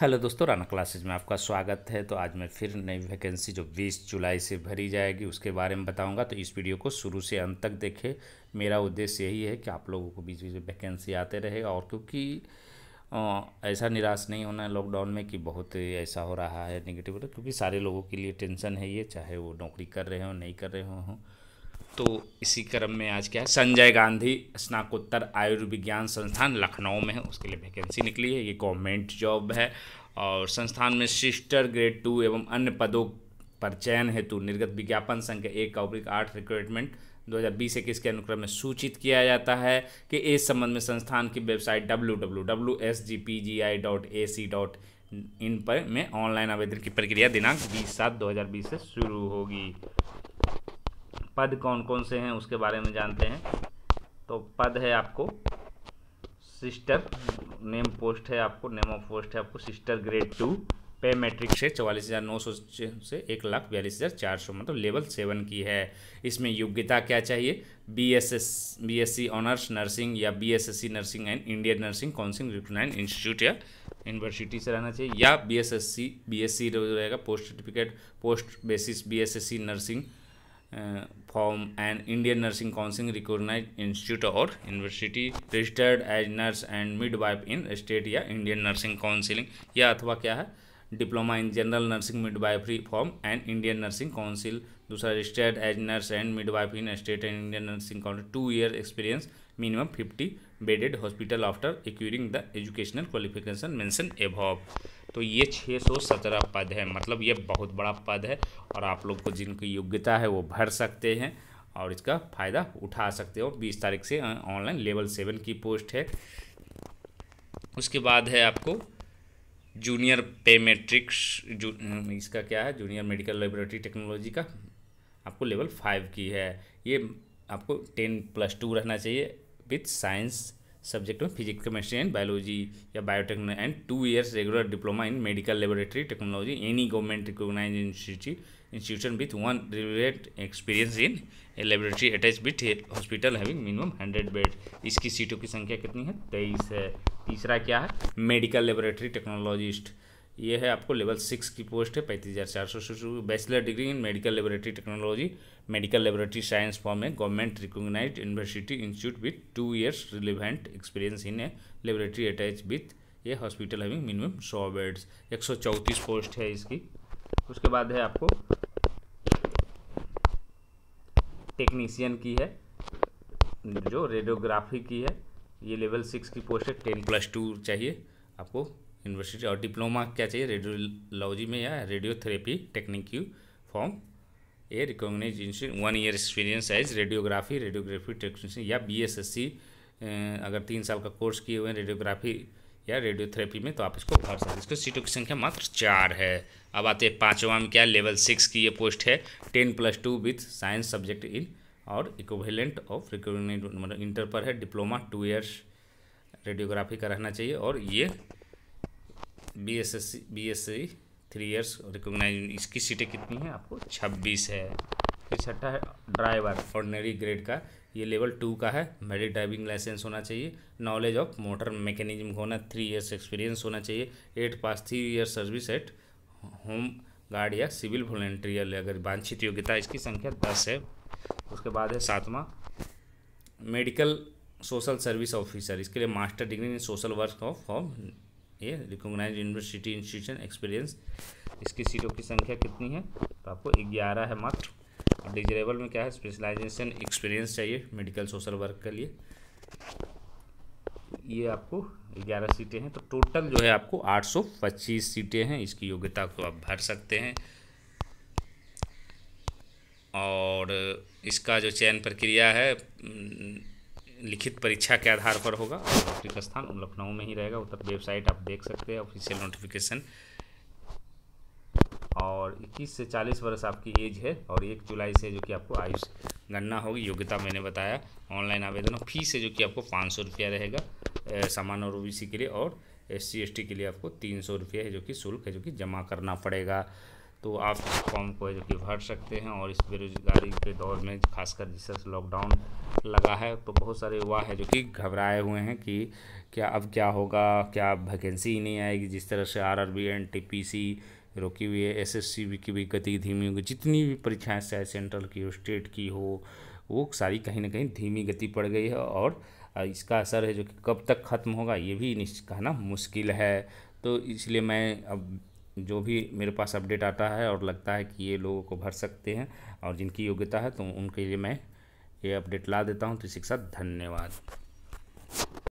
hello दोस्तों Rana classes में आपका स्वागत है तो आज मैं फिर नई वैकेंसी जो 20 जुलाई से भरी जाएगी उसके बारे में बताऊंगा तो इस वीडियो को शुरू से अंत तक देखें मेरा उद्देश्य यही है कि आप लोगों को बीच बीच में वैकेंसी आते रहे और क्योंकि ऐसा निराश नहीं होना है लॉकडाउन में कि बहुत ऐसा हो रहा है निगेटिव क्योंकि सारे लोगों के लिए टेंशन है ये चाहे वो नौकरी कर रहे हों नहीं कर रहे हों तो इसी क्रम में आज क्या है संजय गांधी स्नाकोत्तर आयुर्विज्ञान संस्थान लखनऊ में है उसके लिए वैकेंसी निकली है ये गवर्नमेंट जॉब है और संस्थान में सिस्टर ग्रेड टू एवं अन्य पदों पर चयन हेतु निर्गत विज्ञापन संख्या एक काउब्रिक आठ रिक्रूटमेंट 2020 इक्कीस के अनुक्रम में सूचित किया जाता है कि इस संबंध में संस्थान की वेबसाइट डब्ल्यू इन पर में ऑनलाइन आवेदन की प्रक्रिया दिनांक 20 सात 2020 से शुरू होगी पद कौन कौन से हैं उसके बारे में जानते हैं तो पद है आपको सिस्टर नेम पोस्ट है आपको नेम ऑफ पोस्ट है आपको sister grade two pay matric से चौवालीस हज़ार नौ सौ से एक लाख बयालीस हज़ार चार सौ मतलब लेवल सेवन की है इसमें योग्यता क्या चाहिए B S S B S C honours nursing या B S S C nursing and Indian nursing council recognise institute या यूनिवर्सिटी से रहना चाहिए या B S S C B S C रहेगा post certificate post basis B S S C nursing form and Indian nursing council Council institute और university registered as nurse and midwife in state या Indian nursing counselling या अथवा क्या है diploma in general nursing midwifery form and Indian nursing council दूसरा registered as nurse and midwife in state and Indian nursing council two year experience minimum fifty bedded hospital after acquiring the educational qualification mentioned above तो ये 617 पद है मतलब ये बहुत बड़ा पद है और आप लोग को जिनकी योग्यता है वो भर सकते हैं और इसका फ़ायदा उठा सकते हो 20 तारीख से ऑनलाइन लेवल सेवन की पोस्ट है उसके बाद है आपको जूनियर पेमेट्रिक्स जू इसका क्या है जूनियर मेडिकल लेबोरेटरी टेक्नोलॉजी का आपको लेवल फाइव की है ये आपको टेन प्लस टू रहना चाहिए विथ साइंस सब्जेक्ट में फिजिक्स केमिस्ट्री एंड बायोलॉजी या biotechnology and two years regular diploma in medical laboratory technology any government recognise institute institution with one relevant experience in laboratory attach with hospital a minimum hundred bed इसकी सीटों की संख्या कितनी है तेईस है तीसरा क्या है मेडिकल लेबोरेटरी टेक्नोलॉजिस्ट ये है आपको लेवल सिक्स की पोस्ट है पैंतीस हज़ार चार सौ शुरू bachelor degree in medical laboratory technology medical laboratory science form है government recognise university institute with two years relevant experience in a laboratory attach with ये हॉस्पिटल हैविंग मिनिमम सौ बेड्स एक सौ चौंतीस पोस्ट है इसकी उसके बाद है आपको टेक्नीसियन की है जो रेडियोग्राफी की है ये लेवल सिक्स की पोस्ट है टेन प्लस टू चाहिए आपको यूनिवर्सिटी और डिप्लोमा क्या चाहिए रेडियोलॉजी में या रेडियोथेरेपी टेक्निक की form a recognise institute one year experience as radiography radiography technician या बी एस एस सी अगर तीन साल का कोर्स किए हुए हैं रेडियोग्राफी या रेडियोथेरेपी में तो आप इसको भर सकते हैं इसको सीटों की संख्या मात्र चार है अब आते हैं पाँचवा में क्या लेवल सिक्स की ये पोस्ट है ten plus two with science subject in और इक्वेलेंट ऑफ रिकॉग्नाइज मतलब इंटर पर है डिप्लोमा टू ईयर्स रेडियोग्राफी का रहना चाहिए और ये B S S C B S C three years recognise इसकी सीटें कितनी हैं आपको छब्बीस है फिर छठा है ड्राइवर ऑर्डनरी ग्रेड का ये लेवल टू का है मेडिक ड्राइविंग लाइसेंस होना चाहिए नॉलेज ऑफ मोटर मैकेनिज्म होना थ्री ईयर्स एक्सपीरियंस होना चाहिए एट पास three year service at home guard या सिविल वॉलेंटियर अगर वांछित योग्यता इसकी संख्या दस है उसके बाद है सातवां मेडिकल सोशल सर्विस ऑफिसर इसके लिए master degree in social work of form ये रिकोगनाइज यूनिवर्सिटी इंस्टीट्यूशन एक्सपीरियंस इसकी सीटों की संख्या कितनी है तो आपको ग्यारह है मात्र और डिजरेबल में क्या है स्पेशलाइजेशन एक्सपीरियंस चाहिए मेडिकल सोशल वर्क के लिए ये आपको ग्यारह सीटें हैं तो टोटल जो है आपको आठ सौ पच्चीस सीटें हैं इसकी योग्यता को आप भर सकते हैं और इसका जो चयन प्रक्रिया है लिखित परीक्षा के आधार पर होगा और नौकरी स्थान लखनऊ में ही रहेगा उत्तर वेबसाइट आप देख सकते हैं ऑफिशियल नोटिफिकेशन और 21 से 40 वर्ष आपकी एज है और एक जुलाई से जो कि आपको आयुष गणना होगी योग्यता मैंने बताया ऑनलाइन आवेदन और फीस है जो कि आपको पाँच सौ रुपया रहेगा सामान्य और ओबीसी के लिए और एस सी के लिए आपको तीन सौ रुपये है जो कि शुल्क है जो कि जमा करना पड़ेगा तो आप इस फॉर्म को जो कि भर सकते हैं और इस बेरोजगारी के दौर में खासकर जिस तरह से लॉकडाउन लगा है तो बहुत सारे युवा है जो कि घबराए हुए हैं कि क्या अब क्या होगा क्या वैकेंसी ही नहीं आएगी जिस तरह से R R B N T P C रोकी हुई है एस एस सी की भी गति धीमी होगी जितनी भी परीक्षाएँ चाहे सेंट्रल की हो स्टेट की हो वो सारी कहीं ना कहीं धीमी गति पड़ गई है और इसका असर है जो कि कब तक ख़त्म होगा ये भी कहना मुश्किल है तो इसलिए मैं अब जो भी मेरे पास अपडेट आता है और लगता है कि ये लोगों को भर सकते हैं और जिनकी योग्यता है तो उनके लिए मैं ये अपडेट ला देता हूँ तो इसी के साथ धन्यवाद